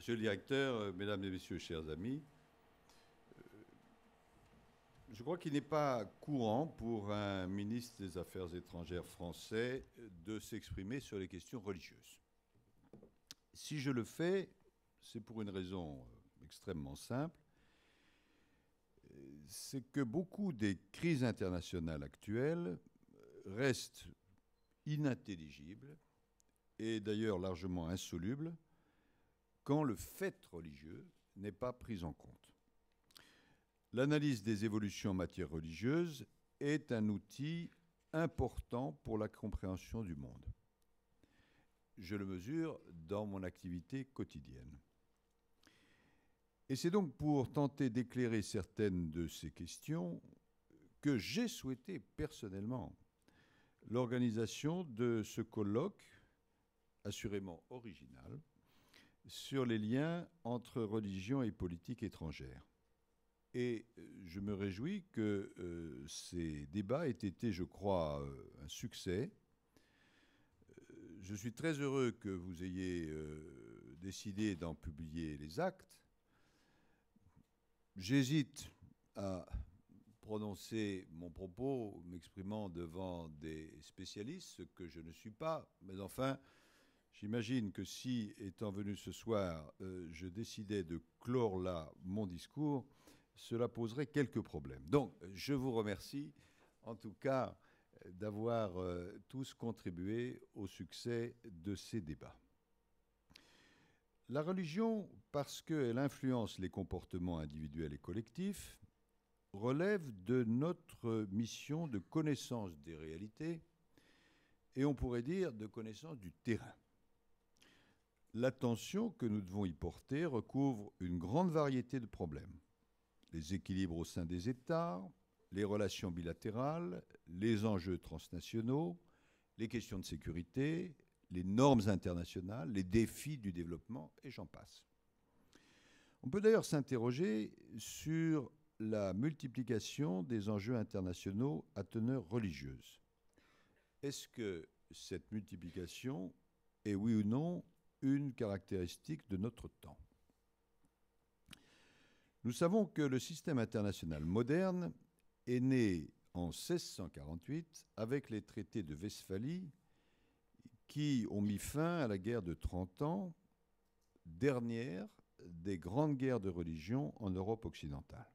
Monsieur le directeur, euh, mesdames et messieurs, chers amis, euh, je crois qu'il n'est pas courant pour un ministre des Affaires étrangères français de s'exprimer sur les questions religieuses. Si je le fais, c'est pour une raison euh, extrêmement simple. C'est que beaucoup des crises internationales actuelles restent inintelligibles et d'ailleurs largement insolubles quand le fait religieux n'est pas pris en compte. L'analyse des évolutions en matière religieuse est un outil important pour la compréhension du monde. Je le mesure dans mon activité quotidienne. Et c'est donc pour tenter d'éclairer certaines de ces questions que j'ai souhaité personnellement l'organisation de ce colloque assurément original sur les liens entre religion et politique étrangère. Et euh, je me réjouis que euh, ces débats aient été, je crois, euh, un succès. je suis très heureux que vous ayez décidé d'en publier les actes. J'hésite à prononcer mon propos, m'exprimant devant des spécialistes, ce que je ne suis pas, mais enfin, J'imagine que si, étant venu ce soir, euh, je décidais de clore là mon discours, cela poserait quelques problèmes. Donc, je vous remercie, en tout cas, d'avoir euh, tous contribué au succès de ces débats. La religion, parce qu'elle influence les comportements individuels et collectifs, relève de notre mission de connaissance des réalités et on pourrait dire de connaissance du terrain. L'attention que nous devons y porter recouvre une grande variété de problèmes. Les équilibres au sein des États, les relations bilatérales, les enjeux transnationaux, les questions de sécurité, les normes internationales, les défis du développement, et j'en passe. On peut d'ailleurs s'interroger sur la multiplication des enjeux internationaux à teneur religieuse. Est-ce que cette multiplication est, oui ou non, une caractéristique de notre temps. Nous savons que le système international moderne est né en 1648 avec les traités de Westphalie qui ont mis fin à la guerre de 30 ans, dernière des grandes guerres de religion en Europe occidentale.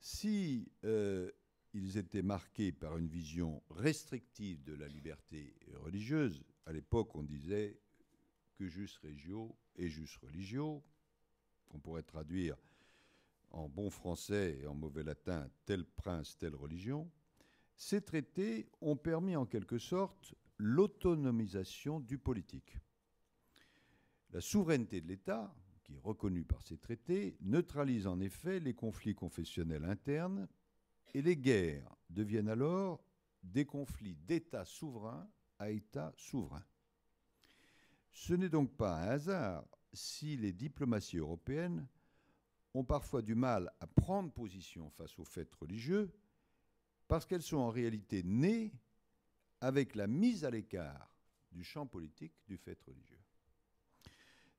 Si euh, ils étaient marqués par une vision restrictive de la liberté religieuse, à l'époque on disait que jus et jus religio, qu'on pourrait traduire en bon français et en mauvais latin tel prince, telle religion, ces traités ont permis en quelque sorte l'autonomisation du politique. La souveraineté de l'État, qui est reconnue par ces traités, neutralise en effet les conflits confessionnels internes et les guerres deviennent alors des conflits d'État souverain à État souverain. Ce n'est donc pas un hasard si les diplomaties européennes ont parfois du mal à prendre position face aux faits religieux, parce qu'elles sont en réalité nées avec la mise à l'écart du champ politique du fait religieux.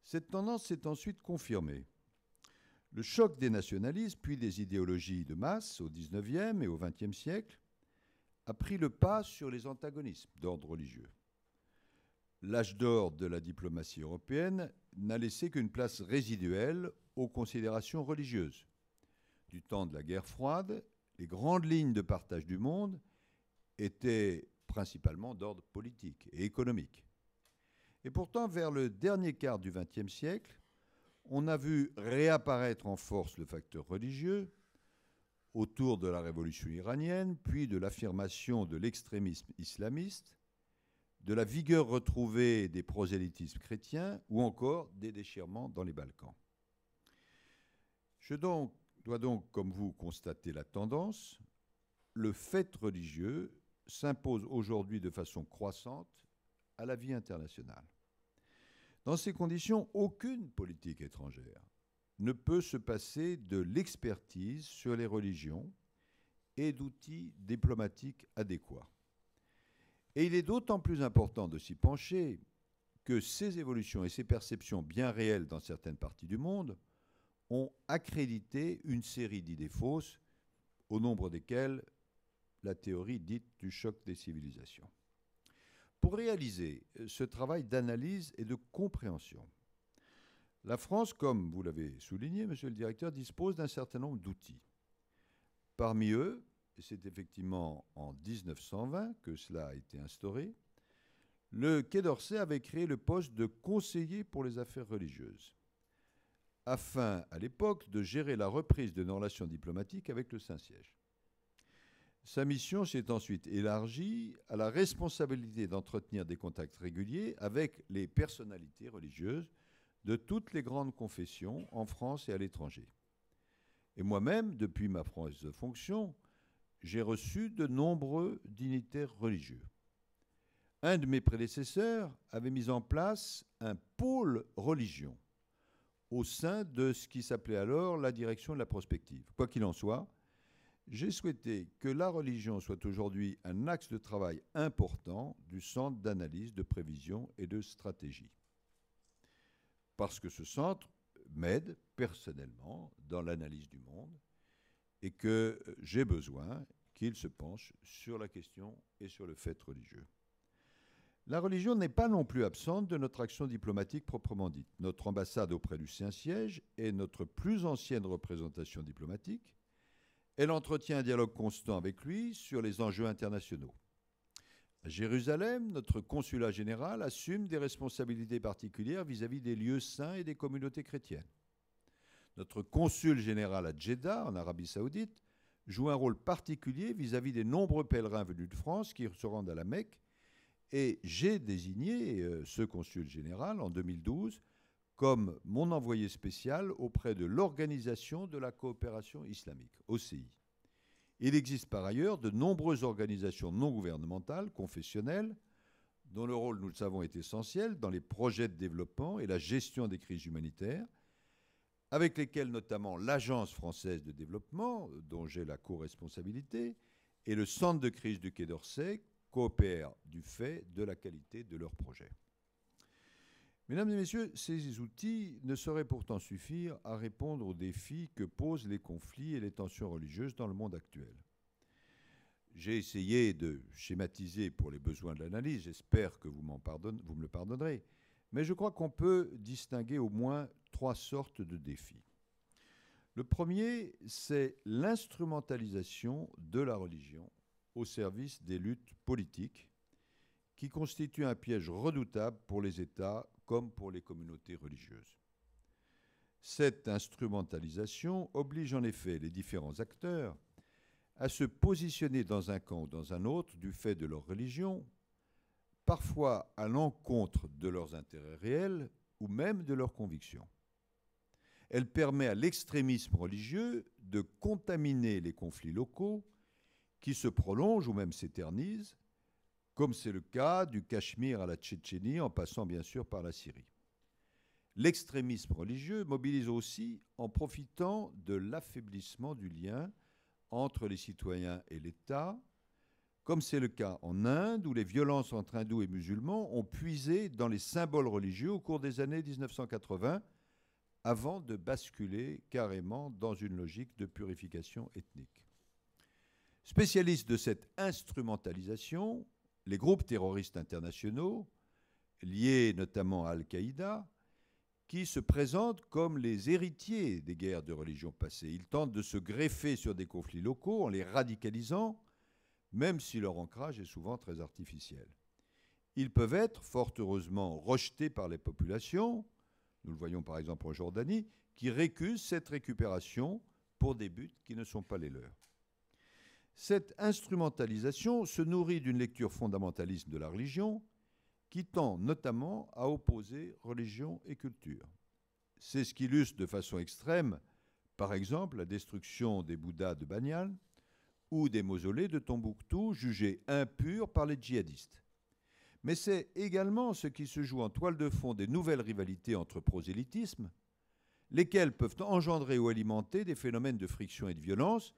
Cette tendance s'est ensuite confirmée. Le choc des nationalismes, puis des idéologies de masse au XIXe et au XXe siècle, a pris le pas sur les antagonismes d'ordre religieux. L'âge d'or de la diplomatie européenne n'a laissé qu'une place résiduelle aux considérations religieuses. Du temps de la guerre froide, les grandes lignes de partage du monde étaient principalement d'ordre politique et économique. Et pourtant, vers le dernier quart du XXe siècle, on a vu réapparaître en force le facteur religieux autour de la révolution iranienne, puis de l'affirmation de l'extrémisme islamiste, de la vigueur retrouvée des prosélytismes chrétiens ou encore des déchirements dans les Balkans. Je donc, dois donc, comme vous, constater la tendance. Le fait religieux s'impose aujourd'hui de façon croissante à la vie internationale. Dans ces conditions, aucune politique étrangère ne peut se passer de l'expertise sur les religions et d'outils diplomatiques adéquats. Et il est d'autant plus important de s'y pencher que ces évolutions et ces perceptions bien réelles dans certaines parties du monde ont accrédité une série d'idées fausses, au nombre desquelles la théorie dite du choc des civilisations. Pour réaliser euh, ce travail d'analyse et de compréhension, la France, comme vous l'avez souligné, monsieur le directeur, dispose d'un certain nombre d'outils. Parmi eux, c'est effectivement en 1920 que cela a été instauré, le Quai d'Orsay avait créé le poste de conseiller pour les affaires religieuses, afin à l'époque de gérer la reprise de nos relations diplomatiques avec le Saint-Siège. Sa mission s'est ensuite élargie à la responsabilité d'entretenir des contacts réguliers avec les personnalités religieuses de toutes les grandes confessions en France et à l'étranger. Et moi-même, depuis ma prise de fonction, j'ai reçu de nombreux dignitaires religieux. Un de mes prédécesseurs avait mis en place un pôle religion au sein de ce qui s'appelait alors la direction de la prospective. Quoi qu'il en soit, j'ai souhaité que la religion soit aujourd'hui un axe de travail important du centre d'analyse, de prévision et de stratégie. Parce que ce centre m'aide personnellement dans l'analyse du monde, et que euh, j'ai besoin qu'il se penche sur la question et sur le fait religieux. La religion n'est pas non plus absente de notre action diplomatique proprement dite. Notre ambassade auprès du Saint-Siège est notre plus ancienne représentation diplomatique. Elle entretient un dialogue constant avec lui sur les enjeux internationaux. À Jérusalem, notre consulat général assume des responsabilités particulières vis à -vis des lieux saints et des communautés chrétiennes. Notre consul général à Jeddah, en Arabie saoudite, joue un rôle particulier vis-à-vis des nombreux pèlerins venus de France qui se rendent à la Mecque. Et j'ai désigné euh, ce consul général en 2012 comme mon envoyé spécial auprès de l'Organisation de la coopération islamique, OCI. Il existe par ailleurs de nombreuses organisations non gouvernementales, confessionnelles, dont le rôle, nous le savons, est essentiel dans les projets de développement et la gestion des crises humanitaires, avec lesquels notamment l'Agence française de développement, euh, dont j'ai la co-responsabilité, et le Centre de crise du Quai d'Orsay coopèrent du fait de la qualité de leurs projets. Mesdames et Messieurs, ces outils ne sauraient pourtant suffire à répondre aux défis que posent les conflits et les tensions religieuses dans le monde actuel. J'ai essayé de schématiser pour les besoins de l'analyse, j'espère que vous, vous me le pardonnerez, mais je crois qu'on peut distinguer au moins trois sortes de défis. Le premier, c'est l'instrumentalisation de la religion au service des luttes politiques, qui constitue un piège redoutable pour les États comme pour les communautés religieuses. Cette instrumentalisation oblige en effet les différents acteurs à se positionner dans un camp ou dans un autre du fait de leur religion, parfois à l'encontre de leurs intérêts réels ou même de leurs convictions. Elle permet à l'extrémisme religieux de contaminer les conflits locaux qui se prolongent ou même s'éternisent, comme c'est le cas du Cachemire à la Tchétchénie en passant bien sûr par la Syrie. L'extrémisme religieux mobilise aussi en profitant de l'affaiblissement du lien entre les citoyens et l'État, comme c'est le cas en Inde, où les violences entre hindous et musulmans ont puisé dans les symboles religieux au cours des années 1980, avant de basculer carrément dans une logique de purification ethnique. Spécialistes de cette instrumentalisation, les groupes terroristes internationaux, liés notamment à Al-Qaïda, qui se présentent comme les héritiers des guerres de religion passées. Ils tentent de se greffer sur des conflits locaux en les radicalisant, même si leur ancrage est souvent très artificiel. Ils peuvent être fort heureusement rejetés par les populations, nous le voyons par exemple en Jordanie, qui récusent cette récupération pour des buts qui ne sont pas les leurs. Cette instrumentalisation se nourrit d'une lecture fondamentaliste de la religion qui tend notamment à opposer religion et culture. C'est ce qu'illustre de façon extrême, par exemple, la destruction des Bouddhas de Banyal, ou des mausolées de Tombouctou jugés impurs par les djihadistes. Mais c'est également ce qui se joue en toile de fond des nouvelles rivalités entre prosélytismes, lesquelles peuvent engendrer ou alimenter des phénomènes de friction et de violence.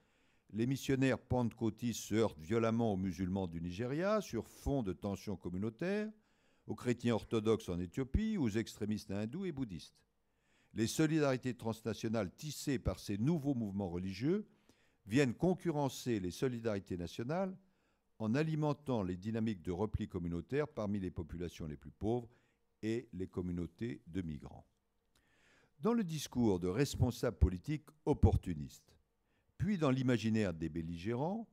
Les missionnaires pentecôtistes se heurtent violemment aux musulmans du Nigeria sur fond de tensions communautaires, aux chrétiens orthodoxes en Éthiopie, aux extrémistes hindous et bouddhistes. Les solidarités transnationales tissées par ces nouveaux mouvements religieux viennent concurrencer les solidarités nationales en alimentant les dynamiques de repli communautaire parmi les populations les plus pauvres et les communautés de migrants. Dans le discours de responsables politiques opportunistes, puis dans l'imaginaire des belligérants,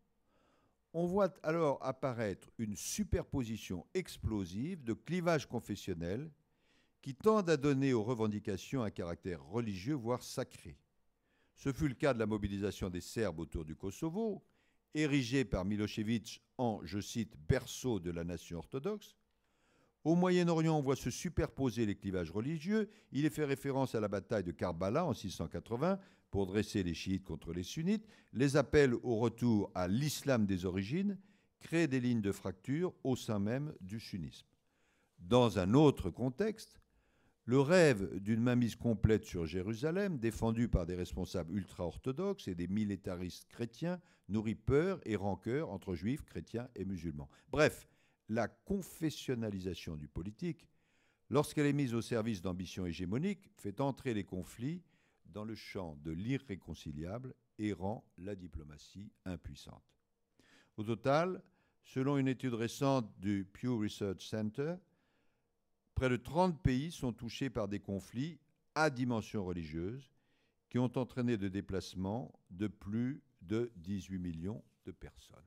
on voit alors apparaître une superposition explosive de clivages confessionnels qui tendent à donner aux revendications un caractère religieux, voire sacré. Ce fut le cas de la mobilisation des Serbes autour du Kosovo, érigée par Milosevic en, je cite, berceau de la nation orthodoxe. Au Moyen-Orient, on voit se superposer les clivages religieux. Il est fait référence à la bataille de Karbala en 680 pour dresser les chiites contre les sunnites, les appels au retour à l'islam des origines, créent des lignes de fracture au sein même du sunnisme. Dans un autre contexte, le rêve d'une mainmise complète sur Jérusalem, défendu par des responsables ultra-orthodoxes et des militaristes chrétiens, nourrit peur et rancœur entre juifs, chrétiens et musulmans. Bref, la confessionnalisation du politique, lorsqu'elle est mise au service d'ambitions hégémoniques, fait entrer les conflits dans le champ de l'irréconciliable et rend la diplomatie impuissante. Au total, selon une étude récente du Pew Research Center, Près de 30 pays sont touchés par des conflits à dimension religieuse qui ont entraîné des déplacements de plus de 18 millions de personnes.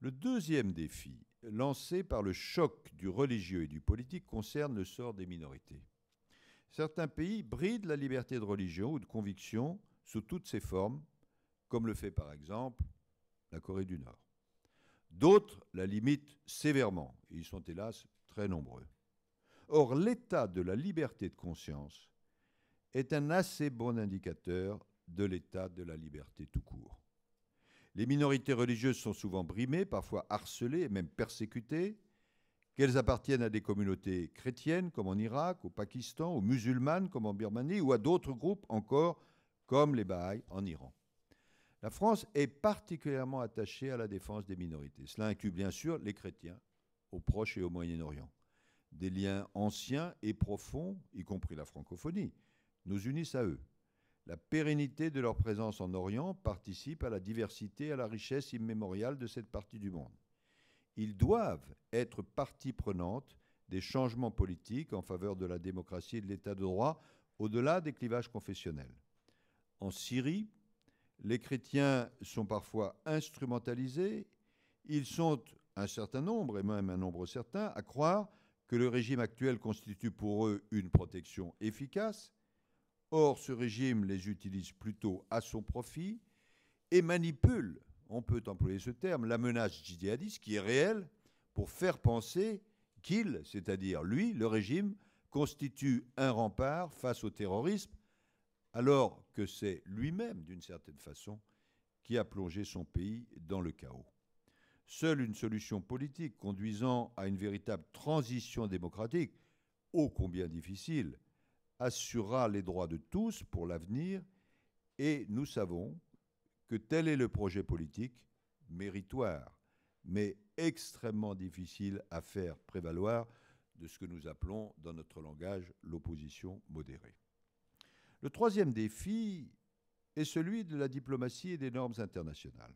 Le deuxième défi lancé par le choc du religieux et du politique concerne le sort des minorités. Certains pays brident la liberté de religion ou de conviction sous toutes ses formes, comme le fait par exemple la Corée du Nord. D'autres la limitent sévèrement, et ils sont hélas très nombreux. Or, l'état de la liberté de conscience est un assez bon indicateur de l'état de la liberté tout court. Les minorités religieuses sont souvent brimées, parfois harcelées et même persécutées, qu'elles appartiennent à des communautés chrétiennes comme en Irak, au Pakistan, aux musulmanes comme en Birmanie ou à d'autres groupes encore comme les Bahaïs en Iran. La France est particulièrement attachée à la défense des minorités. Cela inclut bien sûr les chrétiens au Proche et au Moyen-Orient des liens anciens et profonds, y compris la francophonie, nous unissent à eux. La pérennité de leur présence en Orient participe à la diversité et à la richesse immémoriale de cette partie du monde. Ils doivent être partie prenante des changements politiques en faveur de la démocratie et de l'état de droit au-delà des clivages confessionnels. En Syrie, les chrétiens sont parfois instrumentalisés, ils sont un certain nombre, et même un nombre certain, à croire que le régime actuel constitue pour eux une protection efficace. Or, ce régime les utilise plutôt à son profit et manipule, on peut employer ce terme, la menace djihadiste qui est réelle pour faire penser qu'il, c'est-à-dire lui, le régime, constitue un rempart face au terrorisme, alors que c'est lui-même, d'une certaine façon, qui a plongé son pays dans le chaos. Seule une solution politique conduisant à une véritable transition démocratique, ô combien difficile, assurera les droits de tous pour l'avenir et nous savons que tel est le projet politique méritoire, mais extrêmement difficile à faire prévaloir de ce que nous appelons dans notre langage l'opposition modérée. Le troisième défi est celui de la diplomatie et des normes internationales.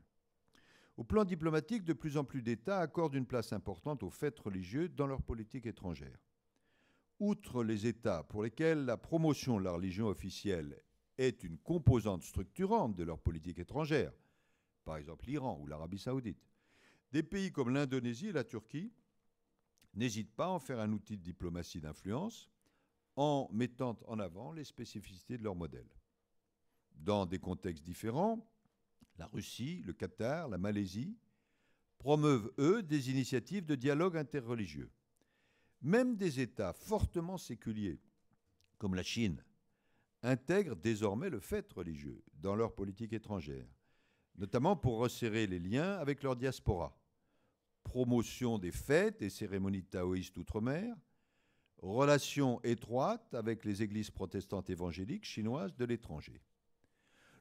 Au plan diplomatique, de plus en plus d'États accordent une place importante aux faits religieux dans leur politique étrangère. Outre les États pour lesquels la promotion de la religion officielle est une composante structurante de leur politique étrangère, par exemple l'Iran ou l'Arabie saoudite, des pays comme l'Indonésie et la Turquie n'hésitent pas à en faire un outil de diplomatie d'influence en mettant en avant les spécificités de leur modèle. Dans des contextes différents, la Russie, le Qatar, la Malaisie, promeuvent, eux, des initiatives de dialogue interreligieux. Même des États fortement séculiers, comme la Chine, intègrent désormais le fait religieux dans leur politique étrangère, notamment pour resserrer les liens avec leur diaspora. Promotion des fêtes et cérémonies taoïstes outre-mer, relations étroites avec les églises protestantes évangéliques chinoises de l'étranger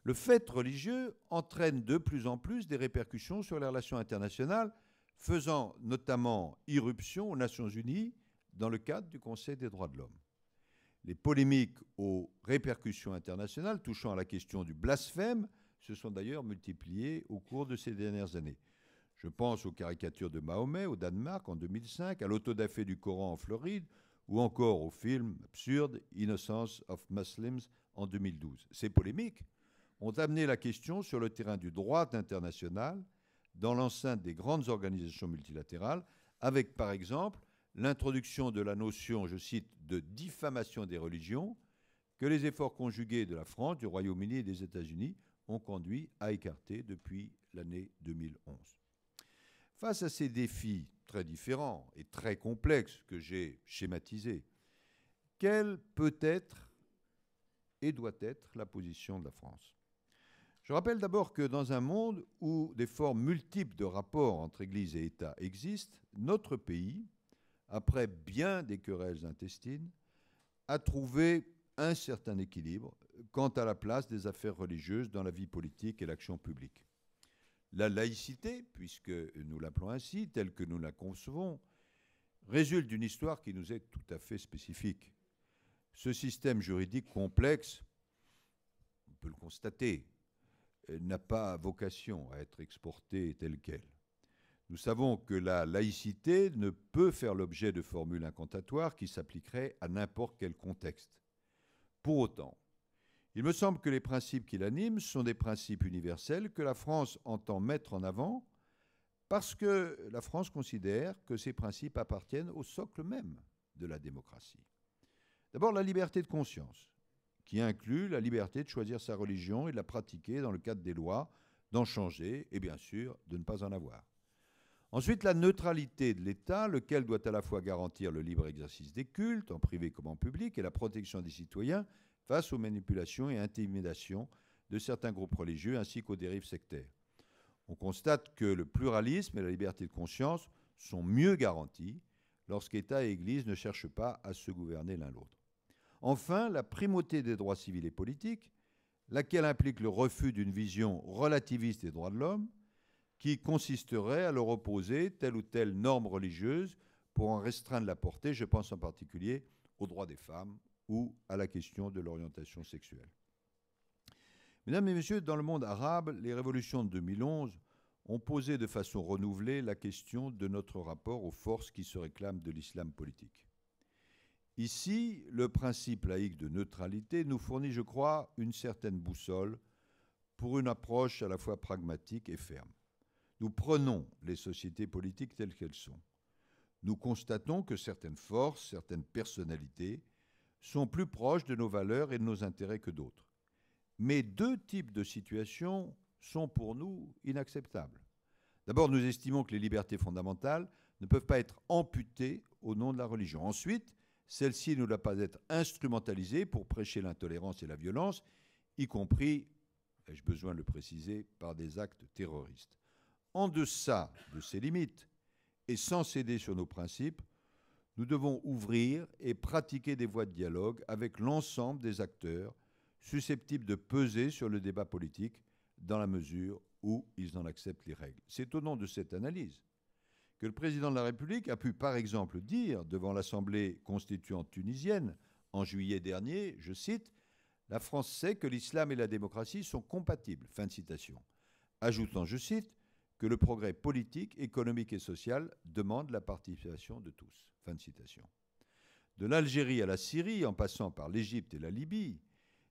le fait religieux entraîne de plus en plus des répercussions sur les relations internationales, faisant notamment irruption aux Nations Unies dans le cadre du Conseil des droits de l'homme. Les polémiques aux répercussions internationales touchant à la question du blasphème se sont d'ailleurs multipliées au cours de ces dernières années. Je pense aux caricatures de Mahomet au Danemark en 2005, à l'autodafé du Coran en Floride, ou encore au film absurde Innocence of Muslims en 2012. Ces polémiques ont amené la question sur le terrain du droit international dans l'enceinte des grandes organisations multilatérales, avec par exemple l'introduction de la notion, je cite, de diffamation des religions, que les efforts conjugués de la France, du Royaume-Uni et des États-Unis ont conduit à écarter depuis l'année 2011. Face à ces défis très différents et très complexes que j'ai schématisés, quelle peut être et doit être la position de la France je rappelle d'abord que dans un monde où des formes multiples de rapports entre Église et État existent, notre pays, après bien des querelles intestines, a trouvé un certain équilibre quant à la place des affaires religieuses dans la vie politique et l'action publique. La laïcité, puisque nous l'appelons ainsi, telle que nous la concevons, résulte d'une histoire qui nous est tout à fait spécifique. Ce système juridique complexe, on peut le constater, euh, n'a pas vocation à être exportée telle qu'elle. Nous savons que la laïcité ne peut faire l'objet de formules incantatoires qui s'appliqueraient à n'importe quel contexte. Pour autant, il me semble que les principes qui l'animent sont des principes universels que la France entend mettre en avant parce que la France considère que ces principes appartiennent au socle même de la démocratie. D'abord, la liberté de conscience, qui inclut la liberté de choisir sa religion et de la pratiquer dans le cadre des lois, d'en changer et bien sûr de ne pas en avoir. Ensuite, la neutralité de l'État, lequel doit à la fois garantir le libre exercice des cultes, en privé comme en public, et la protection des citoyens face aux manipulations et intimidations de certains groupes religieux ainsi qu'aux dérives sectaires. On constate que le pluralisme et la liberté de conscience sont mieux garantis lorsqu'État et Église ne cherchent pas à se gouverner l'un l'autre. Enfin, la primauté des droits civils et politiques, laquelle implique le refus d'une vision relativiste des droits de l'homme, qui consisterait à leur opposer telle ou telle norme religieuse pour en restreindre la portée, je pense en particulier aux droits des femmes ou à la question de l'orientation sexuelle. Mesdames et Messieurs, dans le monde arabe, les révolutions de 2011 ont posé de façon renouvelée la question de notre rapport aux forces qui se réclament de l'islam politique. Ici, le principe laïque de neutralité nous fournit, je crois, une certaine boussole pour une approche à la fois pragmatique et ferme. Nous prenons les sociétés politiques telles qu'elles sont. Nous constatons que certaines forces, certaines personnalités sont plus proches de nos valeurs et de nos intérêts que d'autres. Mais deux types de situations sont pour nous inacceptables. D'abord, nous estimons que les libertés fondamentales ne peuvent pas être amputées au nom de la religion. Ensuite, celle-ci ne doit pas être instrumentalisée pour prêcher l'intolérance et la violence, y compris, ai-je besoin de le préciser, par des actes terroristes. En deçà de ces limites, et sans céder sur nos principes, nous devons ouvrir et pratiquer des voies de dialogue avec l'ensemble des acteurs susceptibles de peser sur le débat politique dans la mesure où ils en acceptent les règles. C'est au nom de cette analyse que le président de la République a pu par exemple dire devant l'Assemblée constituante tunisienne en juillet dernier, je cite, La France sait que l'islam et la démocratie sont compatibles, fin de citation, ajoutant, je cite, que le progrès politique, économique et social demande la participation de tous. Fin de citation. De l'Algérie à la Syrie, en passant par l'Égypte et la Libye,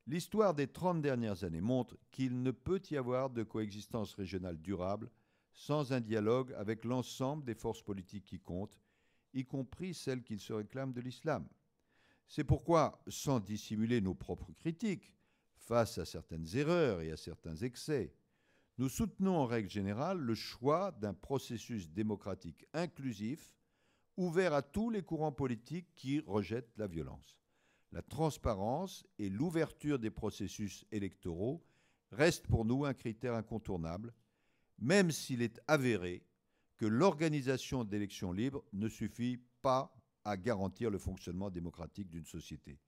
l'histoire des 30 dernières années montre qu'il ne peut y avoir de coexistence régionale durable sans un dialogue avec l'ensemble des forces politiques qui comptent, y compris celles qui se réclament de l'islam. C'est pourquoi, sans dissimuler nos propres critiques face à certaines erreurs et à certains excès, nous soutenons en règle générale le choix d'un processus démocratique inclusif, ouvert à tous les courants politiques qui rejettent la violence. La transparence et l'ouverture des processus électoraux restent pour nous un critère incontournable même s'il est avéré que l'organisation d'élections libres ne suffit pas à garantir le fonctionnement démocratique d'une société.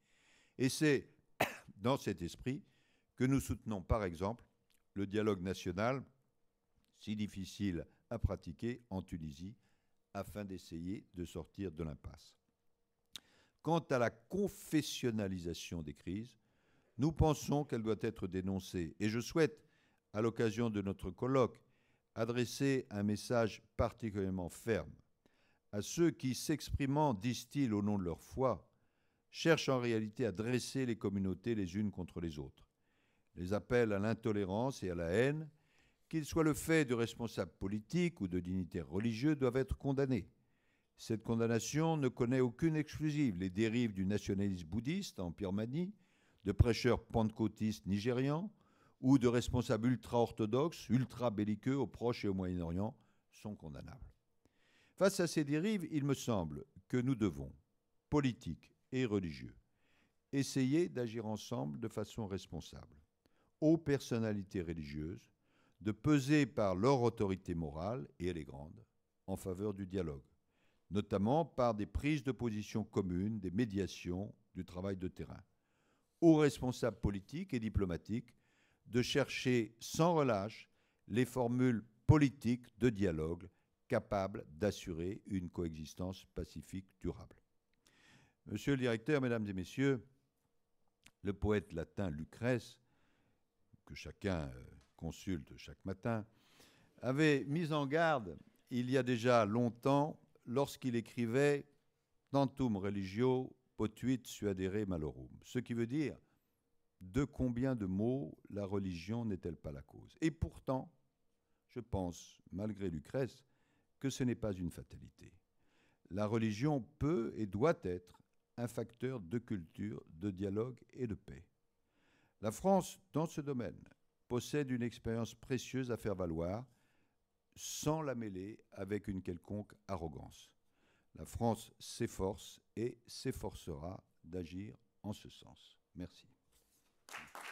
Et c'est dans cet esprit que nous soutenons, par exemple, le dialogue national, si difficile à pratiquer en Tunisie, afin d'essayer de sortir de l'impasse. Quant à la confessionnalisation des crises, nous pensons qu'elle doit être dénoncée. Et je souhaite, à l'occasion de notre colloque adresser un message particulièrement ferme à ceux qui, s'exprimant, disent-ils, au nom de leur foi, cherchent en réalité à dresser les communautés les unes contre les autres, les appels à l'intolérance et à la haine, qu'ils soient le fait de responsables politiques ou de dignitaires religieux, doivent être condamnés. Cette condamnation ne connaît aucune exclusive. Les dérives du nationalisme bouddhiste en Birmanie, de prêcheurs pentecôtistes nigérians, ou de responsables ultra-orthodoxes, ultra-belliqueux au Proche et au Moyen-Orient sont condamnables. Face à ces dérives, il me semble que nous devons, politiques et religieux, essayer d'agir ensemble de façon responsable, aux personnalités religieuses, de peser par leur autorité morale, et elle est grande, en faveur du dialogue, notamment par des prises de position communes, des médiations, du travail de terrain. Aux responsables politiques et diplomatiques de chercher sans relâche les formules politiques de dialogue capables d'assurer une coexistence pacifique durable. Monsieur le directeur, mesdames et messieurs, le poète latin Lucrèce, que chacun euh, consulte chaque matin, avait mis en garde il y a déjà longtemps lorsqu'il écrivait Tantum religio potuit suadere malorum, ce qui veut dire de combien de mots la religion n'est-elle pas la cause Et pourtant, je pense, malgré Lucrèce, que ce n'est pas une fatalité. La religion peut et doit être un facteur de culture, de dialogue et de paix. La France, dans ce domaine, possède une expérience précieuse à faire valoir sans la mêler avec une quelconque arrogance. La France s'efforce et s'efforcera d'agir en ce sens. Merci. Applaus